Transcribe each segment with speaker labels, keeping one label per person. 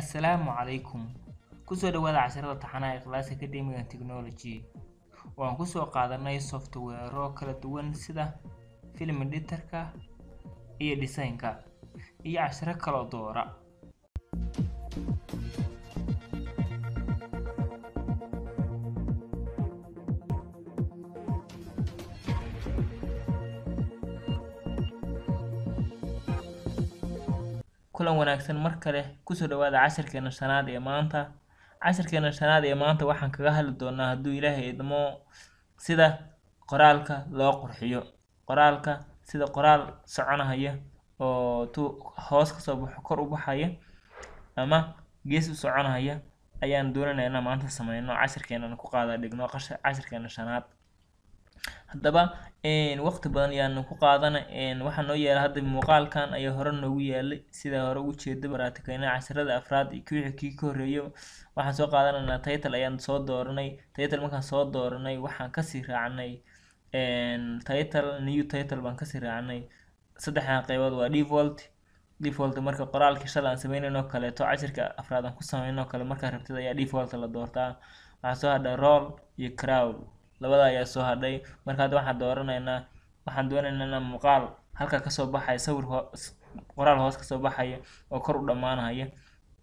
Speaker 1: asalaamu calaykum kusoo dhawaada casharada taxanaha ikhlaas academiga technology oo aan kusoo qaadanay softwareoo kala duwan sida film editorka iyo design-ka iyo casharo kaloo doora kulan wanaagsan mar kale ku soo dhawaada casharkeena shanaad ee maanta casharkeena shanaad ee maanta waxaan kaga hadli doonaa hadduu ilaahay idmo sida qoraalka loo qurxiyo qoraalka sida qoraal soconahaya oo tu hoos kasoo baxo kor u baxaya ama gees u soconahaya ayaan doonanayna maanta sameyno casharkeenana ku qaada dhigno casharkeena shanaad hadaba waqti badan ayaan ku qaadana waxaa noo yeelay hadda muuqaalkan ayaa hore noogu yaalay sidaa hore ujeeda jeeda keenay casharada afraad iyo wixii kii ka horreeyay waxaan soo qaadanaynaa title ayaan soo dooranay title markaan soo dooranay waxaan kasii raacnay title new title baan kasii raacnay saddexdan qeybood waa default default marka qoraalka shal aan sameynayn kaleeto cashirka afraad aan ku sameyn kale markaa rabtid ayaa default la doortaa waxaa soo hadha role iyo crowd labada ayaa soo hadhay marka hadda waxaan dooranaynaa waxaan doonaynana muuqaal halka kasoo baxaya sawir qoraal hoos kasoo baxaya oo kor u dhammaanaya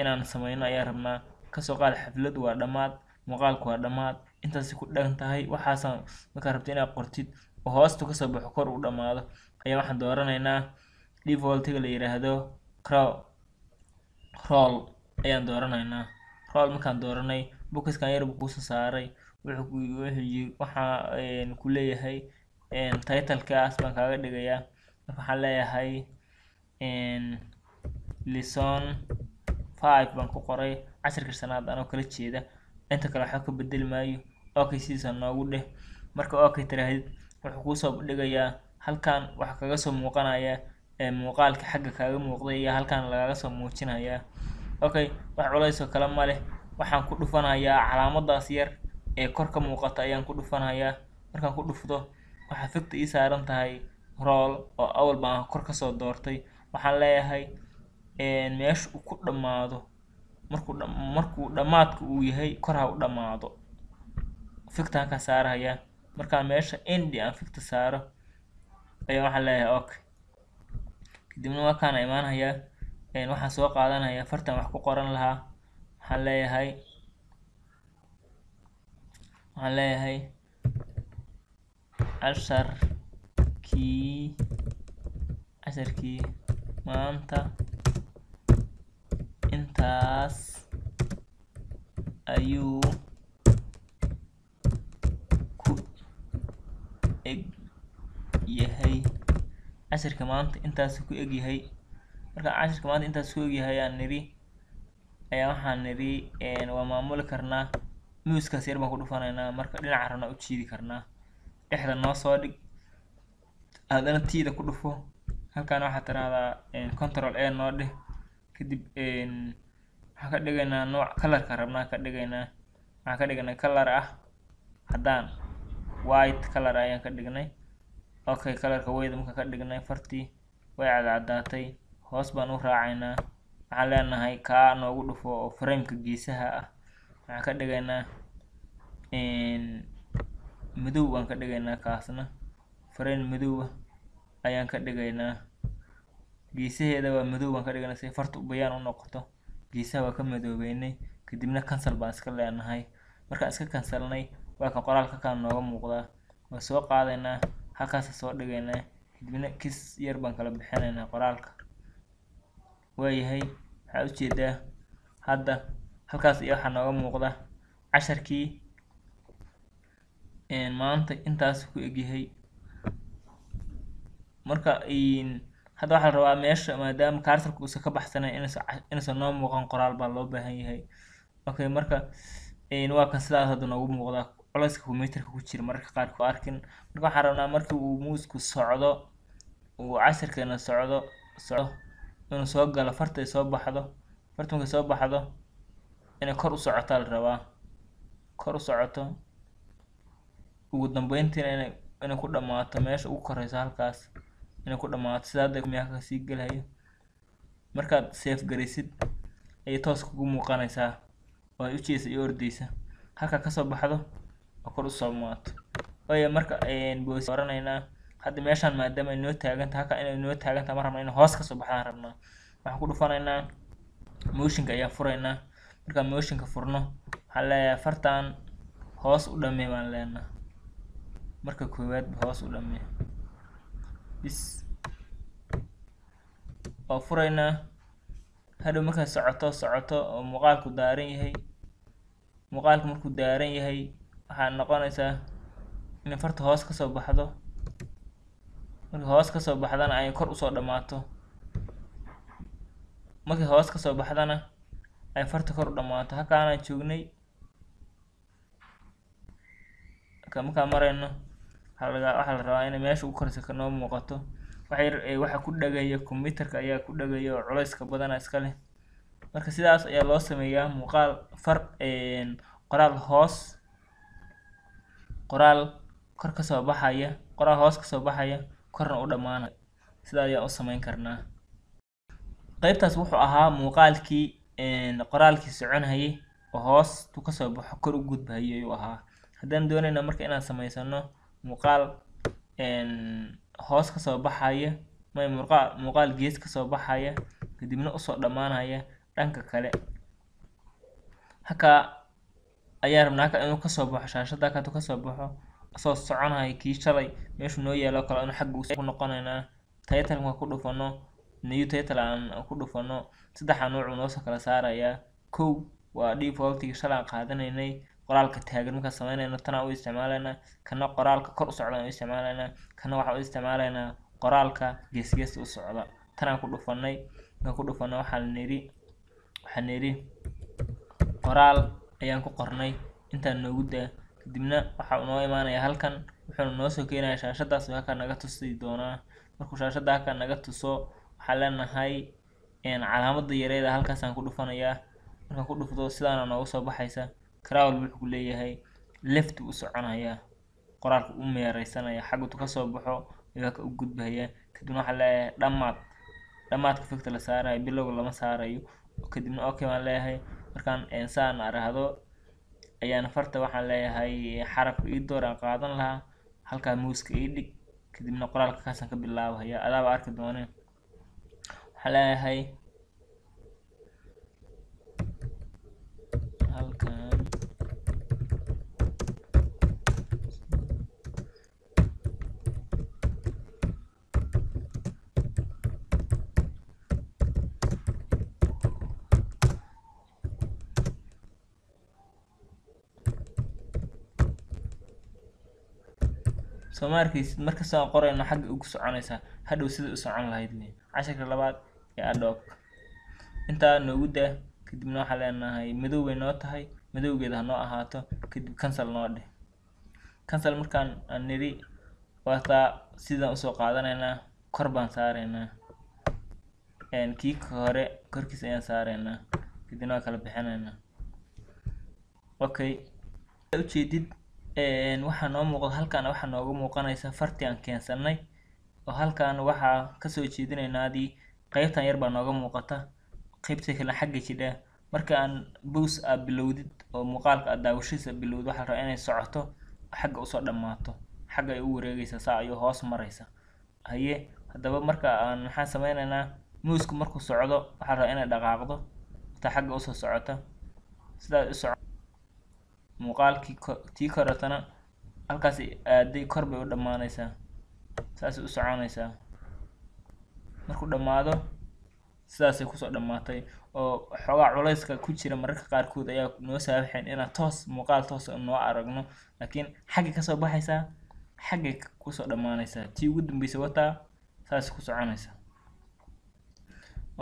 Speaker 1: inaan samayno ayaa rabnaa kasoo qaad xafladu waa dhammaad muuqaalku waa dhammaad intaasi ku dhan tahay waxaasaan markaa rabta inaad qortid oo hoosta kasoo baxo kor u dhammaado ayaa waxaan dooranaynaa devoltiga la yiraahdo crow roll ayaan dooranaynaa roll markaan dooranay bukaskan yar kuusoo saaray waxaan kuleyahay titlekas baan kaaga digaya waxaan leeyahay lesson five baan ku qoray casharka sanaad anoo kala jeeda inta kale waxba ka bedeli maayo okay sidiisa noogu dheh marka okay tirahdid wuxuu kuusoo dhigayaa halkan waxaa kaga soo muuqanayaa muuqaalka xagga kaaga muuqday iyo halkan lagaaga soo muujinayaa okay wax culaysoo kale ma leh waxaan ku dhufanayaa calaamadaas yar ee kor ka muuqata ayaan ku dhufanayaa markaan ku dhufto waxaa fogta ii saaran tahay rool oo awal baan ah kor kasoo doortay waxaan leeyahay meesha uu ku dhammaado markuu dhammaadka uu yahay kor ha u dhammaado fictaan ka saarahayaa markaan meesha endi aan ficta saaro ayaa waxaan leeyahay ok kadibna markaana imaanayaa waxaan soo qaadanayaa fartan wax ku qoran lahaa waxaan leeyahay waxaan leeyahay casharkii casharkii maanta intaas ayuu ku eg yahay casharka maanta intaas ku eg yahay marka casharka maanta intaas ku eg yahay ayaan nidhi ayaa waxaan nidhi waan maamuli karnaa muuskaas yar baan ku dhufanaynaa marka dhinaca rabna u jiidi karnaa dhexda noo soo dhig aadana tiida ku dhufo halkaana waxaa tiraahdaa control a noo dheh kadib waxaan ka dhigaynaa nooc colorka rabnaa ka dhigaynaa waxaan ka dhiganay color ah caddaan white color ayaan ka dhignay okay colorka weyda markaan ka dhignay fartii way cadcadaatay hoos baan u raacaynaa waxaan leenahay kaa noogu dhufo oo frameka geesaha ah waxaan ka dhigaynaa madow baan ka dhigaynaa kaasna fareen madow ayaan ka dhigaynaa geesaheeda waa madow baan ka dhigaynaa si farta bayaan u noqoto geesaha waa ka madoobeynay kadibna kansal baan iska leenahay markaan iska kansalnay waa kan qoraalka kan nooga muuqdaa waa soo qaadaynaa halkaasa soo dhigaynaa kadibna kis yar baan kala bixinaynaa qoraalka waayahay waxaa ujeedaa hadda halkaas iyo waxaa nooga muuqda casharkii maanta intaas ku egyahay marka hadda waxaa la rabaa meesha maadaama kaartalka uusan ka baxsanay inuusan noo muuqan qoraal baa loo baahan yahay okay marka waa kan sidaas hadda noogu muuqdaa culayska combyuterka ku jira mararka qaar ku arkin marka waxaan rabnaa markii uu muusku socdo uu casirkeena socdo socdo inuu soo galo farta ay soo baxdo farta markay soo baxdo inay kor u socotaa la rabaa kor u socoto ugu dambeyntiina inay ku dhammaato meesha ugu koreyso halkaas inay ku dhammaato sidaada sii gelayo markaad seef garaysid ayay toos kugu muuqanaysaa oo ay u iyo ordeysa halkaa kasoo baxdo oo kor usoo maato waayo marka ayaan boosi oranaynaa hadda meeshaan maadaama ay noo taaganta halka inay noo taaganta ma rabna in hoos kasoo baxdaan rabnaa waxaan ku dhufanaynaa mooshinka ayaan furaynaa markaa mooshinka furno waxaan leeyahay fartan hoos u dhamee baan leenaa marka koowaad hoos u dhame dhis oo furaynaa hadhow markaa socoto socoto oo muuqaalku daaran yahay muuqaalku markuu daaran yahay waxaa noqonaysaa inay farta hoos kasoo baxdo markii hoos kasoo baxdana ay kor usoo dhammaato markii hoos kasoo baxdana ay farta kor u dhammaato halkaanaan joognay markaa marayno waxaa la rabaa in meesha u koraysa ka noo muuqato eh, waxa ku dhagaya combyuterka ayaa ku dhagaya oo culayska badana iska leh marka sidaas ayaa loo sameeyaa muuqaal far qoraal hoos qoraal kor kasoo baxaya qoraal hoos kasoo baxaya korna u dhammaanaya sidaa ayaan u sameyn karnaa qaybtaas wuxuu ahaa muuqaalkii qoraalkii soconhayay oo hoos tu kasoo baxo kor u gudbahayay ayuu ahaa haddaan doonayna marka inaan sameysano muuqaal hoos kasoo baxaya may muuqaal gees kasoo baxaya kadibna usoo dhammaanaya dhanka kale hakaa ayaa rabnaa halka inuu kasoo baxo shaashada halkaatu kasoo baxo soo soconaya kii shalay meeshuu noo yaalo kale anu xagga ku noqonaynaa taytalkan ku dhufano new taytal aan ku dhufano saddexa nuucuu noosoo kala saarayaa kow waa defaultiga shalay aan qaadanaynay qoraalka taagan markaa sameynayno tana u isticmaalayna kana qoraalka kor u socda u isticmaalayna kana waxaa u isticmaalaynaa qoraalka geesgeesta u socda tanaan ku dhufanay markaan ku dhufanay waxaan nidhi waxaan nidhi qoraal ayaan ku qornay intaan noogu daa kadibna waxaa noo imaanayaa halkan wuxuuna noo soo keenaya shaashadaas halkaa naga tusi doonaa markuu shaashada halkaa naga tuso waxaan leenahay calaamada yareeda halkaasaan ku dhufanayaa markaan ku dhufdo sidaana noogu soo baxaysa crawl wuxuu leeyahay left u soconayaa qoraalka u meereysanaya xagutu kasoo baxo iyoa u gudbahaya kadibna waxaa leeyahay dhamaad dhamaadka ficta la saarayo bilowga lama saarayo kadibna okay waan leeyahay markaan saan arahdo ayaan farta waxaan leeyahay xarafka ii dooraan qaadan lahaa halkaa muuska ii dhig kadibna qoraalka kaasaan ka bilaabahaya adaaba arki dooneen waxaa leeyahay soo ma arkaysid markasoo qorayno xagga ugu soconaysaa hadhow sida u socon lahayd le casharka labaad ee adhoog intaa noogu daa kadibna waxaa leenahay madow bay noo tahay madowgeeda hanoo ahaato kadib kansal noo dheh kansal markaan aan nidhi waataa sidaan usoo qaadanaynaa kor baan saaraynaa kii hore korkiis ayaan saaraynaa kadibna waa kala bixinaynaa okay ujeedid waxaa noo muuqda halkan waxaa nooga muuqanaysa farti aan keensanay oo halkan waxaa kasoo jeedinaynaadii qeybtan yar baa nooga muuqata qeybta kale xagga jidha marka aan bows aad bilowdid oo muuqaalka aad daawashadiisa bilowdid waxaa rabaa inay socoto xagga usoo dhammaato xagga ay u wareegaysa saa ayuu hoos maraysa haye haddaba marka aan maxaan sameynaynaa muusku markuu socdo waxaa rabaa inay dhaqaaqdo taa xagga usoo socota sidaas u muuqaalkii tii koratana halkaas aaday kor bay u dhammaanaysaa saasay u soconaysaa markuu dhammaado sidaasay kusoo dhammaatay oo xoogaa culayska ku jira mararka qaarkood ayaa noo saabaxeen inaan toos muuqaal toos noo aragno laakiin xaggay kasoo baxaysaa xaggay kusoo dhammaanaysaa tii ugu dambeysa wataa saasay ku soconaysaa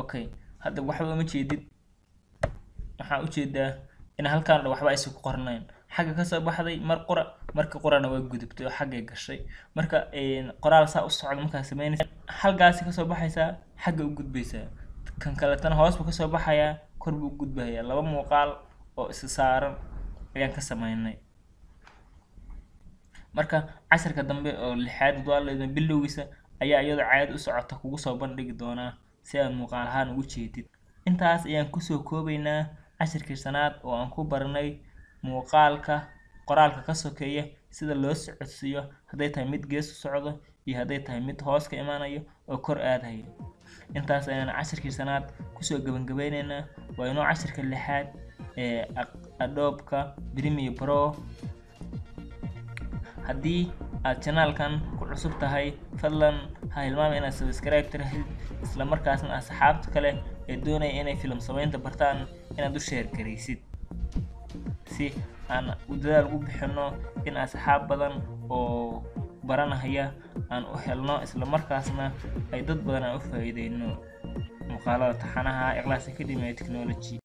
Speaker 1: okay hadda waxba uma jeedid waxaan ujeedaa in halkaan waxba aysan ku qoranayn xagga kasoo baxday mar qura marka qurana waa gudubtay oo xaggay gashay marka qoraal saa u socda markaa sameynaysa halgaasi kasoo baxaysaa xagga u gudbaysaa kan kaletana hoos buu kasoo baxayaa kor buu u gudbahaya laba muuqaal oo isa saaran ayaan ka sameynay marka casirka dambe oo lixaad duaaleeda bilowgiisa ayaa iyadoo caad u socota kugu soo bandhigi doonaa si aad muuqaal ahaan ugu jeedid intaas ayaan kusoo koobaynaa casharkii shanaad oo aan ku barnay muuqaalka qoraalka ka sokeeya sida loo socodsiiyo hadday tahay mid gees u socdo iyo hadday tahay mid hoos ka imaanaya oo kor aadaya intaas ayaan cashirkii sanaad kusoo gabangabeyneynaa waa inoo cashirka lixaad ee adoobka premier bro haddii aada janaalkan ku cusub tahay fadlan ha hilmaama inaad sabskribe tirahid isla markaasna asxaabta kale ee doonaya inay filim samaynta bartaan inaad u sheergaraysid si aan u dadaal u bixinno in saxaab badan oo baranahaya aan u helno islamarkaasna ay dad badan aan u faa'iideyno muuqaalada taxanaha ikhlaasa kadhimaya technology